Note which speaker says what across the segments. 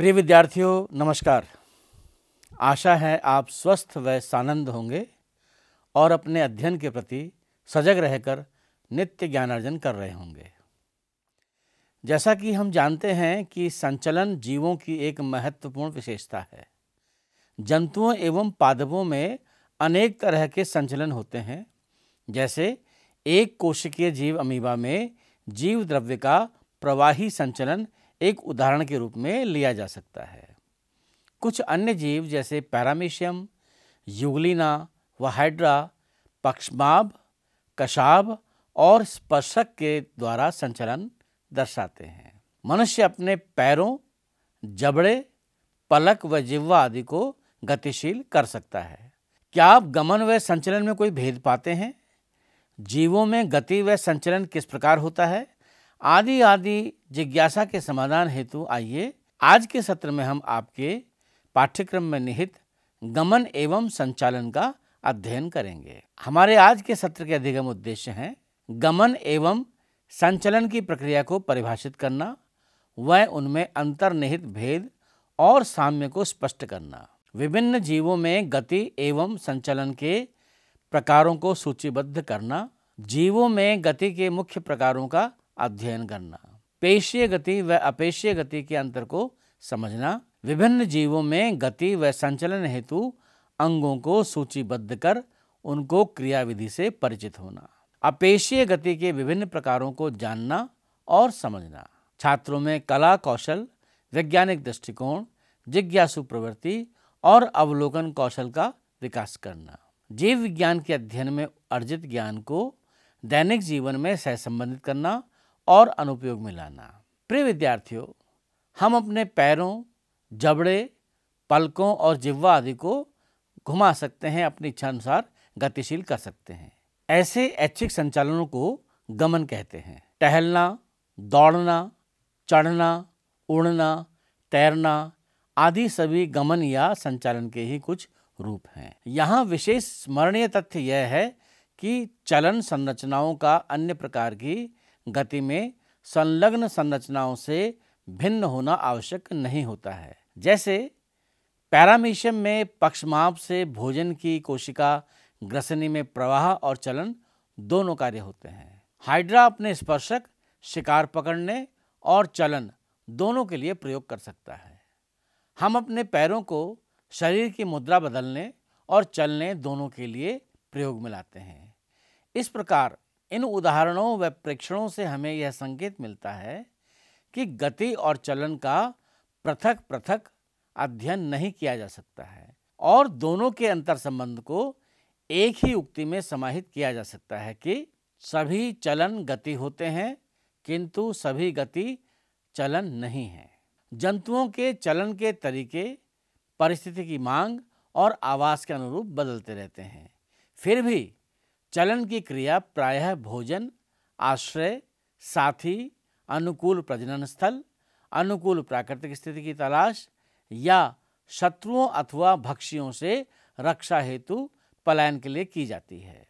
Speaker 1: प्रिय विद्यार्थियों नमस्कार आशा है आप स्वस्थ व सानंद होंगे और अपने अध्ययन के प्रति सजग रहकर नित्य ज्ञानार्जन कर रहे होंगे जैसा कि हम जानते हैं कि संचलन जीवों की एक महत्वपूर्ण विशेषता है जंतुओं एवं पादपों में अनेक तरह के संचलन होते हैं जैसे एक कोशिकीय जीव अमीबा में जीव द्रव्य का प्रवाही संचलन एक उदाहरण के रूप में लिया जा सकता है कुछ अन्य जीव जैसे पैरामीशियम युगलिना व हाइड्रा पक्षमाभ कशाब और स्पर्शक के द्वारा संचलन दर्शाते हैं मनुष्य अपने पैरों जबड़े पलक व जिह्वा आदि को गतिशील कर सकता है क्या आप गमन व संचलन में कोई भेद पाते हैं जीवों में गति व संचलन किस प्रकार होता है आदि आदि जिज्ञासा के समाधान हेतु आइए आज के सत्र में हम आपके पाठ्यक्रम में निहित गमन एवं संचालन का अध्ययन करेंगे हमारे आज के सत्र के अधिगम उद्देश्य हैं गमन एवं संचलन की प्रक्रिया को परिभाषित करना व उनमें अंतर्निहित भेद और साम्य को स्पष्ट करना विभिन्न जीवों में गति एवं संचलन के प्रकारों को सूचीबद्ध करना जीवों में गति के मुख्य प्रकारों का अध्ययन करना पेशीय गति व अपेशीय गति के अंतर को समझना विभिन्न जीवों में गति व संचलन हेतु अंगों को सूचीबद्ध कर उनको क्रियाविधि से परिचित होना अपेशीय गति के विभिन्न प्रकारों को जानना और समझना छात्रों में कला कौशल वैज्ञानिक दृष्टिकोण जिज्ञासु प्रवृत्ति और अवलोकन कौशल का विकास करना जीव विज्ञान के अध्ययन में अर्जित ज्ञान को दैनिक जीवन में सहसंबंधित करना और अनुपयोग में लाना प्रिय विद्यार्थियों हम अपने पैरों जबड़े पलकों और जिब्वा आदि को घुमा सकते हैं अपनी अनुसार गतिशील कर सकते हैं ऐसे ऐच्छिक संचालनों को गमन कहते हैं टहलना दौड़ना चढ़ना उड़ना तैरना आदि सभी गमन या संचालन के ही कुछ रूप हैं यहाँ विशेष स्मरणीय तथ्य यह है कि चलन संरचनाओं का अन्य प्रकार की गति में संलग्न संरचनाओं से भिन्न होना आवश्यक नहीं होता है जैसे पैरामीशियम में पक्षमाप से भोजन की कोशिका ग्रसनी में प्रवाह और चलन दोनों कार्य होते हैं हाइड्रा अपने स्पर्शक शिकार पकड़ने और चलन दोनों के लिए प्रयोग कर सकता है हम अपने पैरों को शरीर की मुद्रा बदलने और चलने दोनों के लिए प्रयोग में लाते हैं इस प्रकार इन उदाहरणों व प्रेक्षणों से हमें यह संकेत मिलता है कि गति और चलन का पृथक पृथक अध्ययन नहीं किया जा सकता है और दोनों के अंतर संबंध को एक ही उक्ति में समाहित किया जा सकता है कि सभी चलन गति होते हैं किंतु सभी गति चलन नहीं है जंतुओं के चलन के तरीके परिस्थिति की मांग और आवास के अनुरूप बदलते रहते हैं फिर भी चलन की क्रिया प्रायः भोजन आश्रय साथी अनुकूल प्रजनन स्थल अनुकूल प्राकृतिक स्थिति की तलाश या शत्रुओं अथवा भक्षियों से रक्षा हेतु पलायन के लिए की जाती है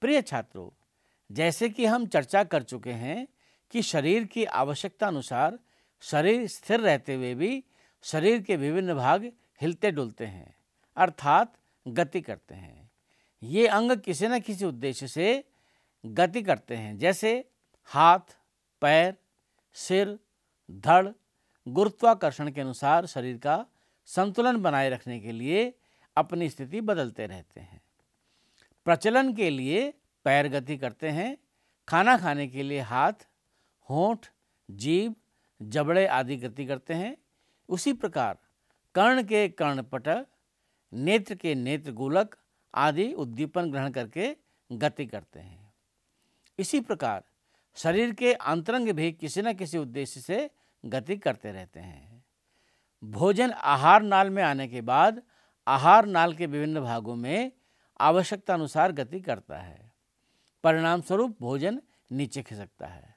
Speaker 1: प्रिय छात्रों जैसे कि हम चर्चा कर चुके हैं कि शरीर की आवश्यकता अनुसार शरीर स्थिर रहते हुए भी शरीर के विभिन्न भाग हिलते डुलते हैं अर्थात गति करते हैं ये अंग किसी न किसी उद्देश्य से गति करते हैं जैसे हाथ पैर सिर धड़ गुरुत्वाकर्षण के अनुसार शरीर का संतुलन बनाए रखने के लिए अपनी स्थिति बदलते रहते हैं प्रचलन के लिए पैर गति करते हैं खाना खाने के लिए हाथ होंठ जीभ जबड़े आदि गति करते हैं उसी प्रकार कर्ण के कर्णपट नेत्र के नेत्र गोलक आदि उद्दीपन ग्रहण करके गति करते हैं इसी प्रकार शरीर के अंतरंग भी किसी न किसी उद्देश्य से गति करते रहते हैं भोजन आहार नाल में आने के बाद आहार नाल के विभिन्न भागों में आवश्यकता अनुसार गति करता है परिणाम स्वरूप भोजन नीचे खिसकता है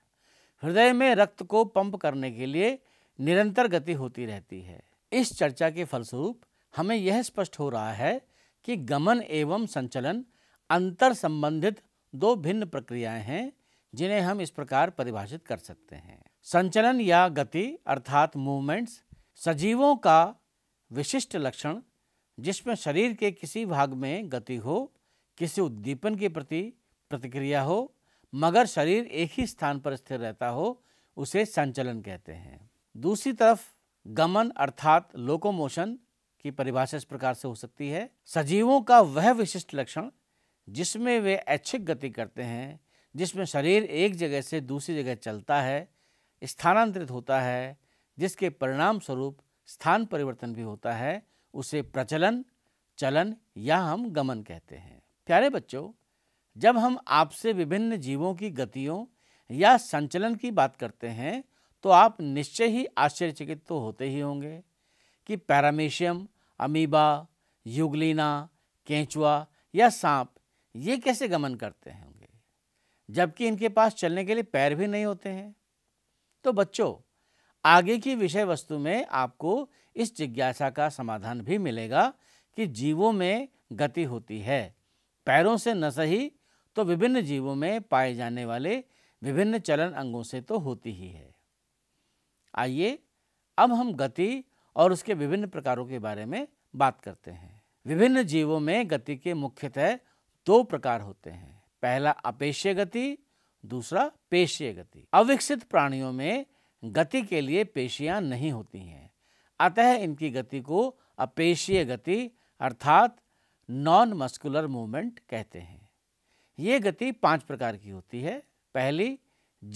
Speaker 1: हृदय में रक्त को पंप करने के लिए निरंतर गति होती रहती है इस चर्चा के फलस्वरूप हमें यह स्पष्ट हो रहा है कि गमन एवं संचलन अंतर संबंधित दो भिन्न प्रक्रियाएं हैं जिन्हें हम इस प्रकार परिभाषित कर सकते हैं संचलन या गति अर्थात मूवमेंट्स सजीवों का विशिष्ट लक्षण जिसमें शरीर के किसी भाग में गति हो किसी उद्दीपन के प्रति प्रतिक्रिया हो मगर शरीर एक ही स्थान पर स्थिर रहता हो उसे संचलन कहते हैं दूसरी तरफ गमन अर्थात लोकोमोशन की परिभाषा इस प्रकार से हो सकती है सजीवों का वह विशिष्ट लक्षण जिसमें वे ऐच्छिक गति करते हैं जिसमें शरीर एक जगह से दूसरी जगह चलता है स्थानांतरित होता है जिसके परिणाम स्वरूप स्थान परिवर्तन भी होता है उसे प्रचलन चलन या हम गमन कहते हैं प्यारे बच्चों जब हम आपसे विभिन्न जीवों की गतियों या संचलन की बात करते हैं तो आप निश्चय ही आश्चर्यचकित तो होते ही होंगे कि पैरामेशियम अमीबा युगलीना केंचुआ या सांप ये कैसे गमन करते होंगे जबकि इनके पास चलने के लिए पैर भी नहीं होते हैं तो बच्चों आगे की विषय वस्तु में आपको इस जिज्ञासा का समाधान भी मिलेगा कि जीवों में गति होती है पैरों से न सही तो विभिन्न जीवों में पाए जाने वाले विभिन्न चलन अंगों से तो होती ही है आइए अब हम गति और उसके विभिन्न प्रकारों के बारे में बात करते हैं विभिन्न जीवों में गति के मुख्यतः दो प्रकार होते हैं पहला अपेश्य गति दूसरा पेशीय गति अविकसित प्राणियों में गति के लिए पेशियां नहीं होती हैं अतः इनकी गति को अपेशीय गति अर्थात नॉन मस्कुलर मूवमेंट कहते हैं ये गति पांच प्रकार की होती है पहली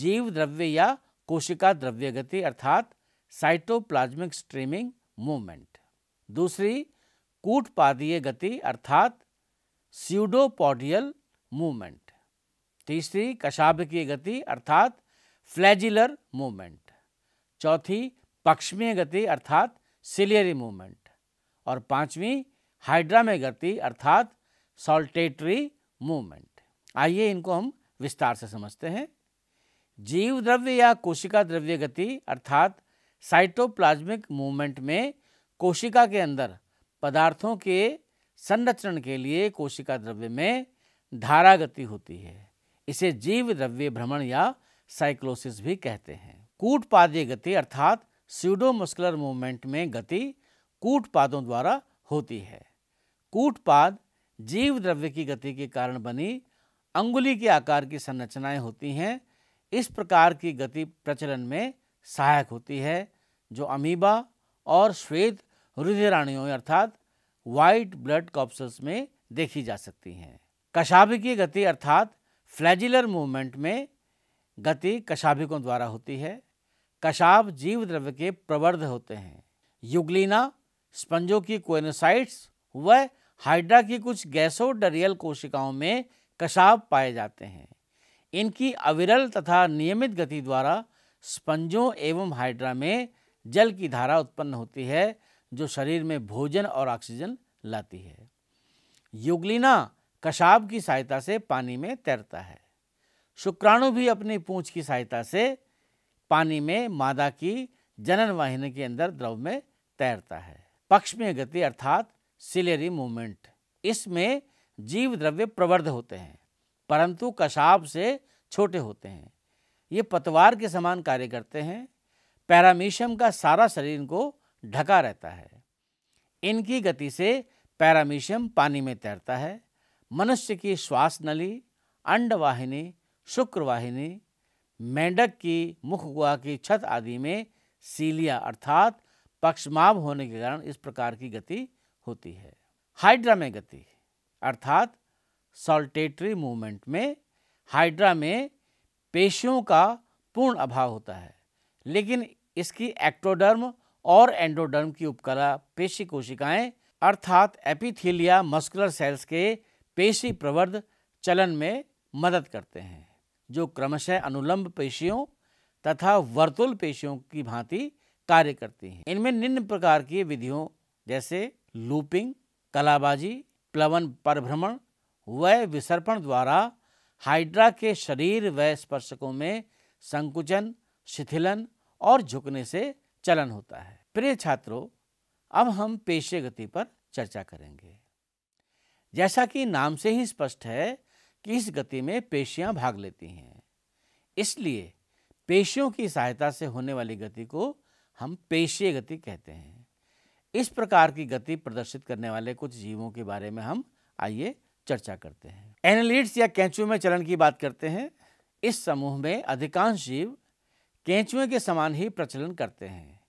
Speaker 1: जीव द्रव्य या कोशिका द्रव्य गति अर्थात साइटोप्लाज्मिक स्ट्रीमिंग मूवमेंट दूसरी कूटपादीय गति अर्थात स्यूडोपोडियल मूवमेंट तीसरी कशाबकीय गति अर्थात फ्लैजिलर मूवमेंट चौथी पक्षमीय गति अर्थात सिलियरी मूवमेंट और पांचवी हाइड्रा में गति अर्थात सॉल्टेटरी मूवमेंट आइए इनको हम विस्तार से समझते हैं जीव द्रव्य या कोशिका द्रव्य गति अर्थात साइटोप्लाज्मिक मूवमेंट में कोशिका के अंदर पदार्थों के संरचरण के लिए कोशिका द्रव्य में धारा गति होती है इसे जीव द्रव्य भ्रमण या साइक्लोसिस भी कहते हैं कूटपादीय गति अर्थात स्यूडोमस्कुलर मूवमेंट में गति कूटपादों द्वारा होती है कूटपाद जीव द्रव्य की गति के कारण बनी अंगुली के आकार की संरचनाएं होती हैं इस प्रकार की गति प्रचलन में सहायक होती है जो अमीबा और श्वेत रुधिराणियों अर्थात वाइट ब्लड कॉप्सल्स में देखी जा सकती हैं कशाभिकीय गति अर्थात फ्लैजिलर मूवमेंट में गति कशाभिकों द्वारा होती है कशाब जीव द्रव्य के प्रवर्ध होते हैं युगलीना स्पंजों की कोनोसाइट्स व हाइड्रा की कुछ गैसोडरियल कोशिकाओं में कशाब पाए जाते हैं इनकी अविरल तथा नियमित गति द्वारा स्पंजों एवं हाइड्रा में जल की धारा उत्पन्न होती है जो शरीर में भोजन और ऑक्सीजन लाती है युगलिना कशाब की सहायता से पानी में तैरता है शुक्राणु भी अपनी पूंछ की सहायता से पानी में मादा की जनन वाहिनी के अंदर द्रव में तैरता है पक्ष में गति अर्थात सिलेरी मूवमेंट इसमें जीव द्रव्य प्रवर्ध होते हैं परंतु कशाब से छोटे होते हैं ये पतवार के समान कार्य करते हैं पैरामीशियम का सारा शरीर को ढका रहता है इनकी गति से पैरामीशियम पानी में तैरता है मनुष्य की श्वास नली अंडवाहिनी शुक्रवाहिनी मेंढक की मुखगुहा की छत आदि में सीलिया अर्थात पक्षमाव होने के कारण इस प्रकार की गति होती है हाइड्रा में गति अर्थात सॉल्टेटरी मूवमेंट में हाइड्रा में पेशियों का पूर्ण अभाव होता है लेकिन इसकी एक्टोडर्म और एंडोडर्म की उपकला पेशी कोशिकाएं अर्थात एपिथीलिया मस्कुलर सेल्स के पेशी प्रवर्ध चलन में मदद करते हैं जो क्रमशः अनुलंब पेशियों तथा वर्तुल पेशियों की भांति कार्य करती हैं इनमें निम्न प्रकार की विधियों जैसे लूपिंग कलाबाजी प्लवन परभ्रमण व विसर्पण द्वारा हाइड्रा के शरीर व स्पर्शकों में संकुचन शिथिलन और झुकने से चलन होता है प्रिय छात्रों अब हम पेशे गति पर चर्चा करेंगे जैसा कि नाम से ही स्पष्ट है कि इस गति में पेशियां भाग लेती हैं इसलिए पेशियों की सहायता से होने वाली गति को हम पेशे गति कहते हैं इस प्रकार की गति प्रदर्शित करने वाले कुछ जीवों के बारे में हम आइए चर्चा करते हैं एनलिट्स या कैंचुए में चलन की बात करते हैं इस समूह में अधिकांश जीव कैंचुए के समान ही प्रचलन करते हैं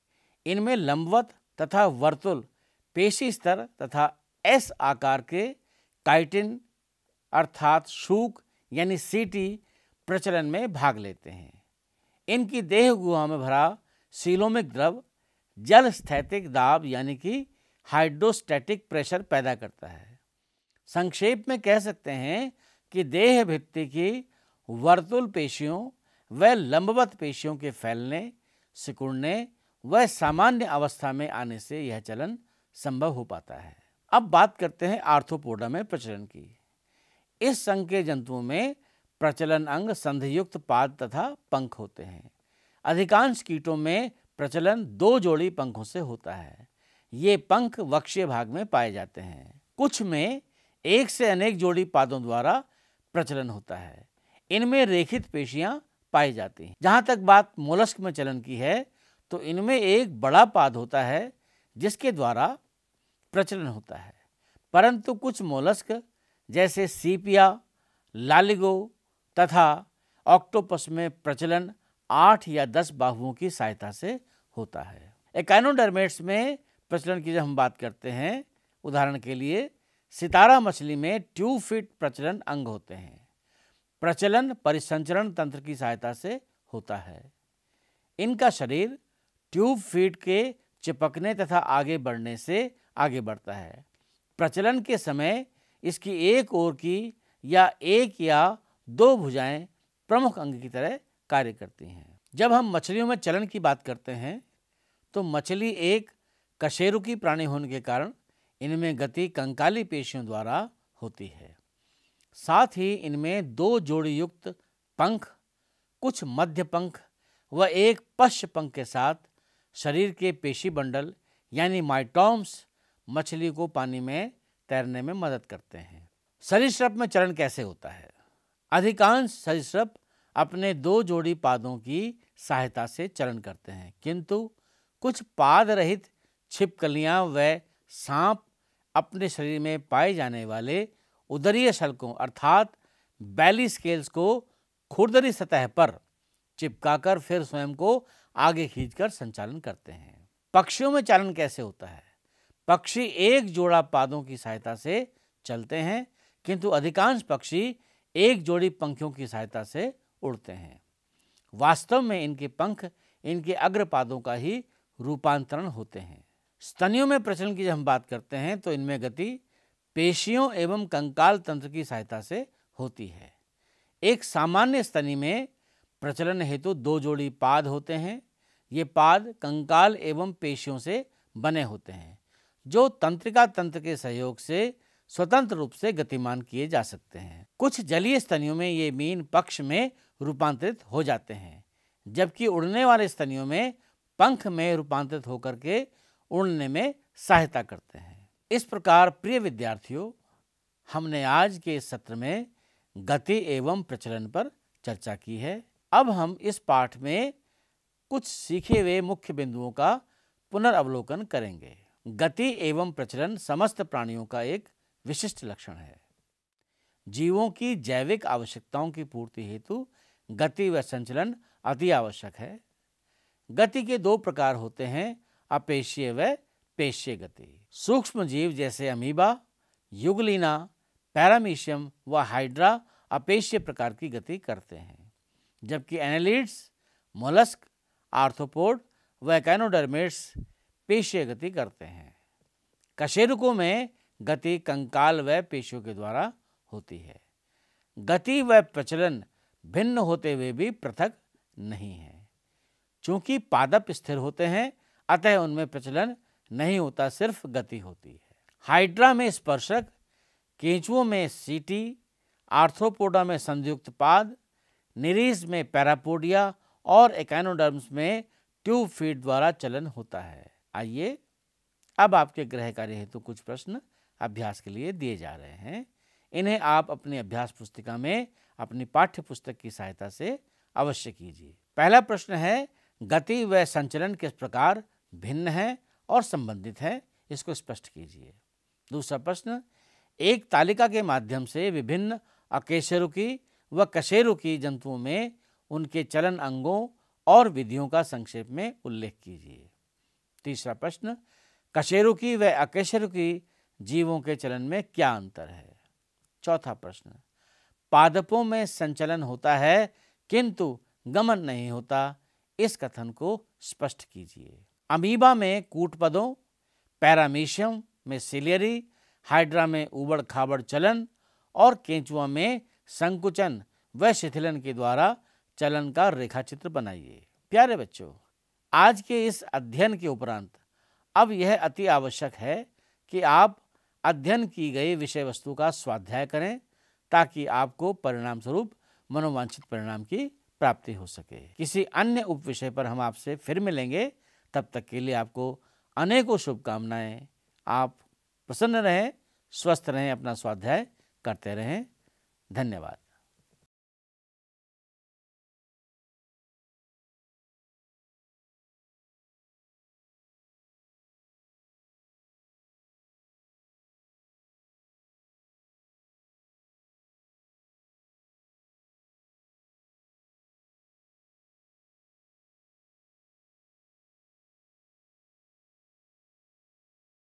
Speaker 1: इनमें लंबवत तथा वर्तुल पेशी स्तर तथा एस आकार के काइटिन अर्थात शूक यानी सीटी प्रचलन में भाग लेते हैं इनकी देह गुहा में भरा सीलोमिक द्रव जल स्थैतिक दाब यानी कि हाइड्रोस्टैटिक प्रेशर पैदा करता है संक्षेप में कह सकते हैं कि देह भित्ति की वर्तुल पेशियों व लंबवत पेशियों के फैलने सिकुड़ने व सामान्य अवस्था में आने से यह चलन संभव हो पाता है अब बात करते हैं आर्थोपोडा में प्रचलन की इस संघ के जंतुओं में प्रचलन अंग संधियुक्त पाद तथा पंख होते हैं अधिकांश कीटों में प्रचलन दो जोड़ी पंखों से होता है ये पंख वक्षीय भाग में पाए जाते हैं कुछ में एक से अनेक जोड़ी पादों द्वारा प्रचलन होता है इनमें रेखित पेशियां पाई जाती हैं जहां तक बात मोलस्क में चलन की है तो इनमें एक बड़ा पाद होता है जिसके द्वारा प्रचलन होता है परंतु कुछ मोलस्क जैसे सीपिया लालिगो तथा ऑक्टोपस में प्रचलन आठ या दस बाहुओं की सहायता से होता है एकाइनोडर्मेट्स में प्रचलन की जब हम बात करते हैं उदाहरण के लिए सितारा मछली में ट्यूब फिट प्रचलन अंग होते हैं प्रचलन परिसंचरण तंत्र की सहायता से होता है इनका शरीर ट्यूब फीड के चिपकने तथा आगे बढ़ने से आगे बढ़ता है प्रचलन के समय इसकी एक ओर की या एक या दो भुजाएं प्रमुख अंग की तरह कार्य करती हैं जब हम मछलियों में चलन की बात करते हैं तो मछली एक कशेरुकी प्राणी होने के कारण इनमें गति कंकाली पेशियों द्वारा होती है साथ ही इनमें दो जोड़ी युक्त पंख कुछ मध्य पंख व एक पश्च पंख के साथ शरीर के पेशी बंडल यानी माइटोम्स मछली को पानी में तैरने में मदद करते हैं सरिश्रप में चरण कैसे होता है अधिकांश सरिश्रप अपने दो जोड़ी पादों की सहायता से चरण करते हैं किंतु कुछ पाद रहित छिपकलियां व सांप अपने शरीर में पाए जाने वाले उदरीय शल्कों अर्थात बैली स्केल्स को खुरदरी सतह पर चिपकाकर फिर स्वयं को आगे खींचकर संचालन करते हैं पक्षियों में चालन कैसे होता है पक्षी एक जोड़ा पादों की सहायता से चलते हैं किंतु अधिकांश पक्षी एक जोड़ी पंखियों की सहायता से उड़ते हैं वास्तव में इनके पंख इनके अग्रपादों का ही रूपांतरण होते हैं स्तनियों में प्रचलन की जब हम बात करते हैं तो इनमें गति पेशियों एवं कंकाल तंत्र की सहायता से होती है एक सामान्य स्तनी में प्रचलन हेतु दो जोड़ी पाद होते हैं ये पाद कंकाल एवं पेशियों से बने होते हैं जो तंत्रिका तंत्र के सहयोग से स्वतंत्र रूप से गतिमान किए जा सकते हैं कुछ जलीय स्तनियों में ये मीन पक्ष में रूपांतरित हो जाते हैं जबकि उड़ने वाले स्तनियों में पंख में रूपांतरित होकर के उड़ने में सहायता करते हैं इस प्रकार प्रिय विद्यार्थियों हमने आज के इस सत्र में गति एवं प्रचलन पर चर्चा की है अब हम इस पाठ में कुछ सीखे हुए मुख्य बिंदुओं का पुनर्वलोकन करेंगे गति एवं प्रचलन समस्त प्राणियों का एक विशिष्ट लक्षण है जीवों की जैविक आवश्यकताओं की पूर्ति हेतु गति व संचलन अति आवश्यक है गति के दो प्रकार होते हैं अपेश्य व पेश्य गति सूक्ष्म जीव जैसे अमीबा युगलिना पैरामीशियम व हाइड्रा अपेश्य प्रकार की गति करते हैं जबकि एनालिड्स मोलस्क आर्थोपोड व कैनोडर्मेट्स पेश्य गति करते हैं कशेरुकों में गति कंकाल व पेशियों के द्वारा होती है गति व प्रचलन भिन्न होते हुए भी पृथक नहीं है चूंकि पादप स्थिर होते हैं अतः उनमें प्रचलन नहीं होता सिर्फ गति होती है हाइड्रा में स्पर्शक केंचुओं में सीटी आर्थ्रोपोडा में संयुक्त पाद निरीस में पैरापोडिया और एकनोडर्म्स में ट्यूब फीड द्वारा चलन होता है आइए अब आपके ग्रह कार्य हेतु कुछ प्रश्न अभ्यास के लिए दिए जा रहे हैं इन्हें आप अपनी अभ्यास पुस्तिका में अपनी पाठ्य पुस्तक की सहायता से अवश्य कीजिए पहला प्रश्न है गति व संचलन किस प्रकार भिन्न हैं और संबंधित हैं इसको स्पष्ट कीजिए दूसरा प्रश्न एक तालिका के माध्यम से विभिन्न अकेशरु की व कशेरु की जंतुओं में उनके चलन अंगों और विधियों का संक्षेप में उल्लेख कीजिए तीसरा प्रश्न कशेरु की व अकेशरु की जीवों के चलन में क्या अंतर है चौथा प्रश्न पादपों में संचलन होता है किंतु गमन नहीं होता इस कथन को स्पष्ट कीजिए अमीबा में कूटपदों पैरामीशियम में सिलियरी हाइड्रा में उबड़ खाबड़ चलन और केंचुआ में संकुचन व शिथिलन के द्वारा चलन का रेखाचित्र बनाइए प्यारे बच्चों आज के इस अध्ययन के उपरांत अब यह अति आवश्यक है कि आप अध्ययन की गई विषय वस्तु का स्वाध्याय करें ताकि आपको परिणाम स्वरूप मनोवांछित परिणाम की प्राप्ति हो सके किसी अन्य उप विषय पर हम आपसे फिर मिलेंगे तब तक के लिए आपको अनेकों शुभकामनाएं आप प्रसन्न रहें स्वस्थ रहें अपना स्वाध्याय करते रहें धन्यवाद